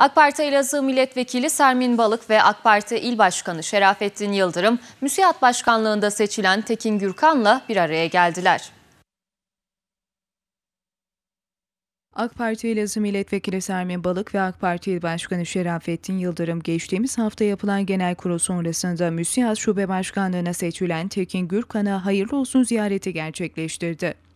AK Parti Elazığ Milletvekili Sermin Balık ve AK Parti İl Başkanı Şerafettin Yıldırım, müsiyat başkanlığında seçilen Tekin Gürkan'la bir araya geldiler. AK Parti Elazığ Milletvekili Sermin Balık ve AK Parti İl Başkanı Şerafettin Yıldırım geçtiğimiz hafta yapılan genel kurul sonrasında Müsiyat Şube Başkanlığı'na seçilen Tekin Gürkan'a hayırlı olsun ziyareti gerçekleştirdi.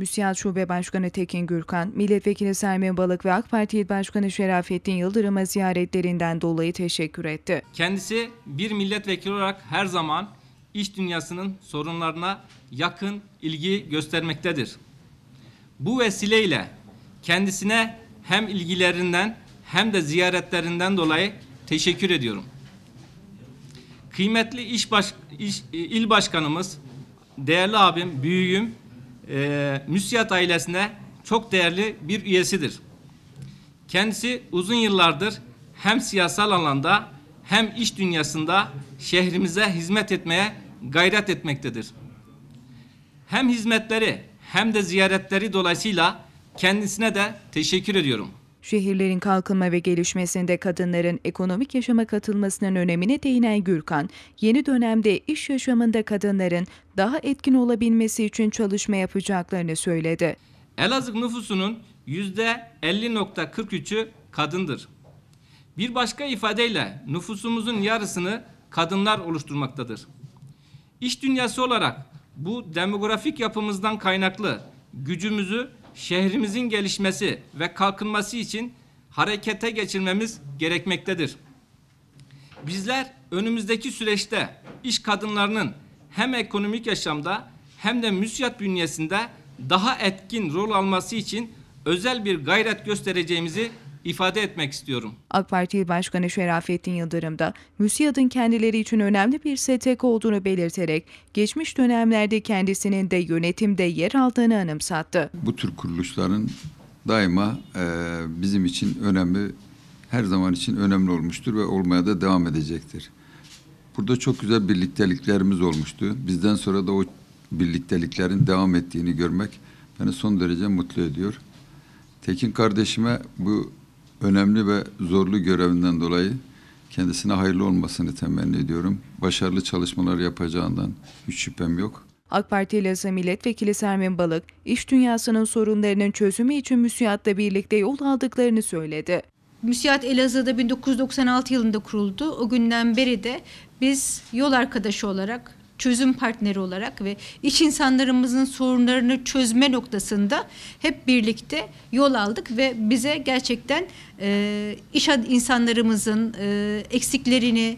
Müsiyat Şube Başkanı Tekin Gürkan, Milletvekili Selmin Balık ve AK Parti İl Başkanı Şerafettin Yıldırım'a ziyaretlerinden dolayı teşekkür etti. Kendisi bir milletvekili olarak her zaman iş dünyasının sorunlarına yakın ilgi göstermektedir. Bu vesileyle kendisine hem ilgilerinden hem de ziyaretlerinden dolayı teşekkür ediyorum. Kıymetli iş baş, iş, e, il başkanımız, değerli abim, büyüğüm e, müsiyat ailesine çok değerli bir üyesidir. Kendisi uzun yıllardır hem siyasal alanda hem iş dünyasında şehrimize hizmet etmeye gayret etmektedir. Hem hizmetleri hem de ziyaretleri dolayısıyla kendisine de teşekkür ediyorum. Şehirlerin kalkınma ve gelişmesinde kadınların ekonomik yaşama katılmasının önemine değinen Gürkan, yeni dönemde iş yaşamında kadınların daha etkin olabilmesi için çalışma yapacaklarını söyledi. Elazığ nüfusunun %50.43'ü kadındır. Bir başka ifadeyle nüfusumuzun yarısını kadınlar oluşturmaktadır. İş dünyası olarak bu demografik yapımızdan kaynaklı gücümüzü şehrimizin gelişmesi ve kalkınması için harekete geçirmemiz gerekmektedir. Bizler önümüzdeki süreçte iş kadınlarının hem ekonomik yaşamda hem de müsiyat bünyesinde daha etkin rol alması için özel bir gayret göstereceğimizi ifade etmek istiyorum. AK Parti Başkanı Şerafettin Yıldırım da MÜSİAD'ın kendileri için önemli bir STK olduğunu belirterek geçmiş dönemlerde kendisinin de yönetimde yer aldığını anımsattı. Bu tür kuruluşların daima e, bizim için önemli, her zaman için önemli olmuştur ve olmaya da devam edecektir. Burada çok güzel birlikteliklerimiz olmuştu. Bizden sonra da o birlikteliklerin devam ettiğini görmek beni son derece mutlu ediyor. Tekin kardeşime bu önemli ve zorlu görevinden dolayı kendisine hayırlı olmasını temenni ediyorum. Başarılı çalışmalar yapacağından hiç şüphem yok. AK Parti Lasa Milletvekili Sermin Balık, iş dünyasının sorunlarının çözümü için müsiatla birlikte yol aldıklarını söyledi. Müsiyat Elazığ'da 1996 yılında kuruldu. O günden beri de biz yol arkadaşı olarak çözüm partneri olarak ve iş insanlarımızın sorunlarını çözme noktasında hep birlikte yol aldık ve bize gerçekten e, iş insanlarımızın e, eksiklerini,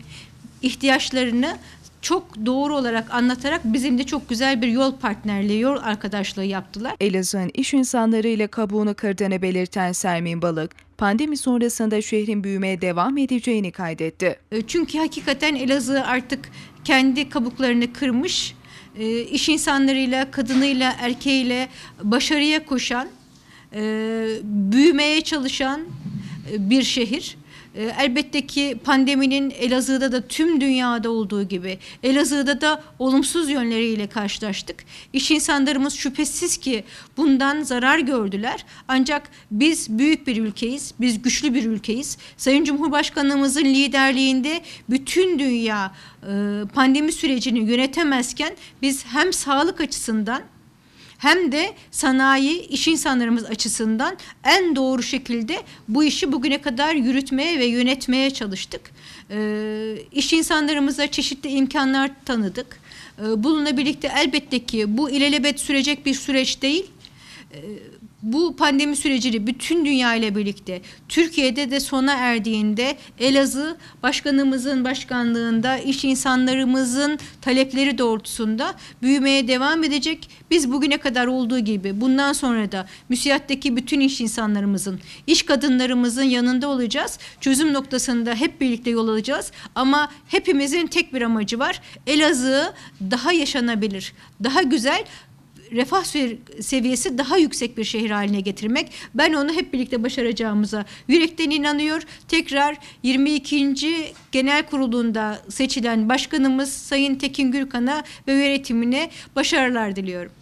ihtiyaçlarını çok doğru olarak anlatarak bizimle çok güzel bir yol partnerliği, yol arkadaşlığı yaptılar. Elazığ'ın iş insanları ile kabuğunu kırdığını belirten Sermin Balık, pandemi sonrasında şehrin büyümeye devam edeceğini kaydetti. E, çünkü hakikaten Elazığ artık kendi kabuklarını kırmış, e, iş insanlarıyla, kadınıyla, erkeğiyle başarıya koşan, e, büyümeye çalışan bir şehir. Ee, elbette ki pandeminin Elazığ'da da tüm dünyada olduğu gibi Elazığ'da da olumsuz yönleriyle karşılaştık. İş insanlarımız şüphesiz ki bundan zarar gördüler. Ancak biz büyük bir ülkeyiz, biz güçlü bir ülkeyiz. Sayın Cumhurbaşkanımızın liderliğinde bütün dünya e, pandemi sürecini yönetemezken biz hem sağlık açısından hem de sanayi iş insanlarımız açısından en doğru şekilde bu işi bugüne kadar yürütmeye ve yönetmeye çalıştık. İş ee, iş insanlarımıza çeşitli imkanlar tanıdık. Ee, bununla birlikte elbette ki bu ilelebet sürecek bir süreç değil. Ee, bu pandemi sürecini bütün dünya ile birlikte Türkiye'de de sona erdiğinde Elazığ başkanımızın başkanlığında iş insanlarımızın talepleri doğrultusunda büyümeye devam edecek. Biz bugüne kadar olduğu gibi bundan sonra da müsiattaki bütün iş insanlarımızın, iş kadınlarımızın yanında olacağız. Çözüm noktasında hep birlikte yol alacağız ama hepimizin tek bir amacı var. Elazığ daha yaşanabilir, daha güzel, refah seviyesi daha yüksek bir şehir haline getirmek. Ben onu hep birlikte başaracağımıza yürekten inanıyor. Tekrar 22. Genel Kurulu'nda seçilen başkanımız Sayın Tekin Gürkan'a ve yönetimine başarılar diliyorum.